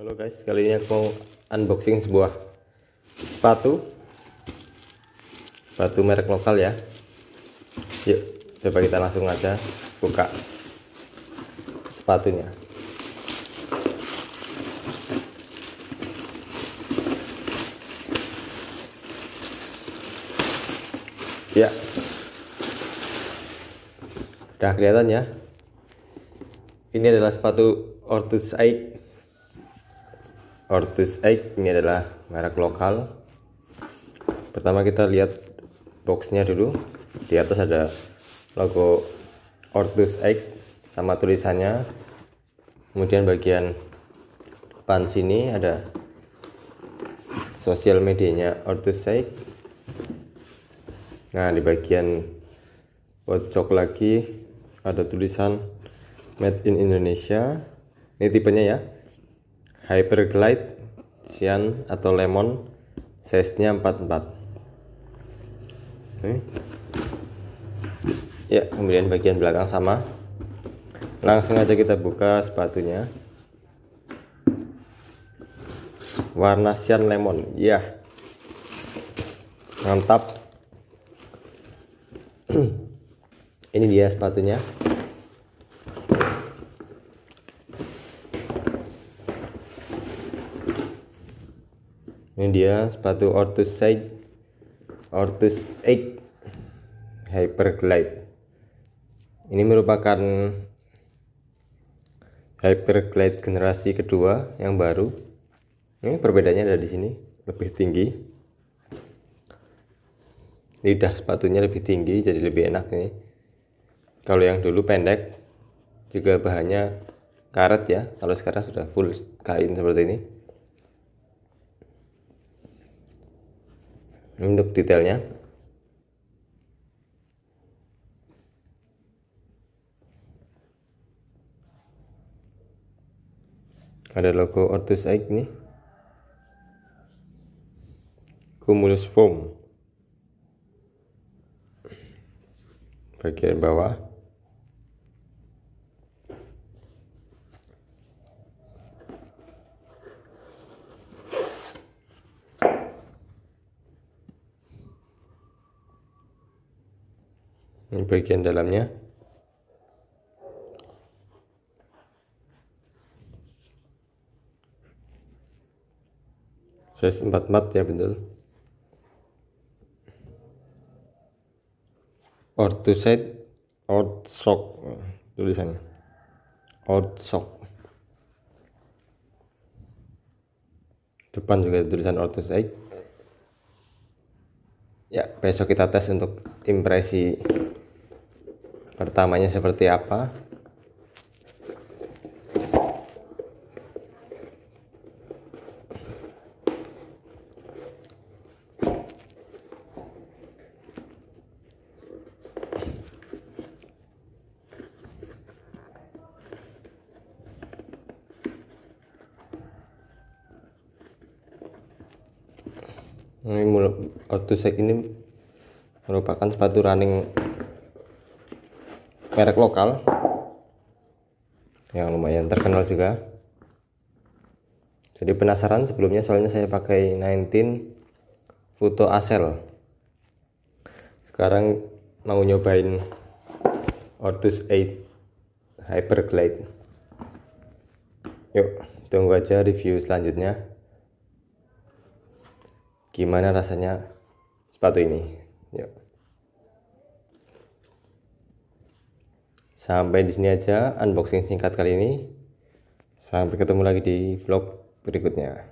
Halo guys, kali ini aku unboxing sebuah sepatu sepatu merek lokal ya yuk coba kita langsung aja buka sepatunya ya udah kelihatan ya ini adalah sepatu Ortus Aik Ortus Egg ini adalah merek lokal pertama kita lihat boxnya dulu di atas ada logo Ortus Egg sama tulisannya kemudian bagian depan sini ada sosial medianya Ortus Egg nah di bagian pojok lagi ada tulisan made in Indonesia ini tipenya ya Hyperglide Cyan atau Lemon size-nya 44 Oke, ya kemudian bagian belakang sama langsung aja kita buka sepatunya warna Cyan Lemon ya mantap ini dia sepatunya ini dia sepatu Ortus side Ortus 8 Hyperglide ini merupakan Hyper Glide generasi kedua yang baru ini perbedaannya ada di sini lebih tinggi lidah sepatunya lebih tinggi jadi lebih enak nih kalau yang dulu pendek juga bahannya karet ya kalau sekarang sudah full kain seperti ini untuk detailnya ada logo Ortus Aik nih Cumulus Foam bagian bawah ini bagian dalamnya size sempat mat ya betul orthoside orthoshock tulisannya orthoshock depan juga tulisan orthoside ya besok kita tes untuk impresi pertamanya seperti apa ini mulut ortusek ini merupakan sepatu running merek lokal yang lumayan terkenal juga jadi penasaran sebelumnya soalnya saya pakai 19 foto asel sekarang mau nyobain Ortus 8 Hyperglide yuk tunggu aja review selanjutnya gimana rasanya sepatu ini yuk Sampai di sini aja unboxing singkat kali ini. Sampai ketemu lagi di vlog berikutnya.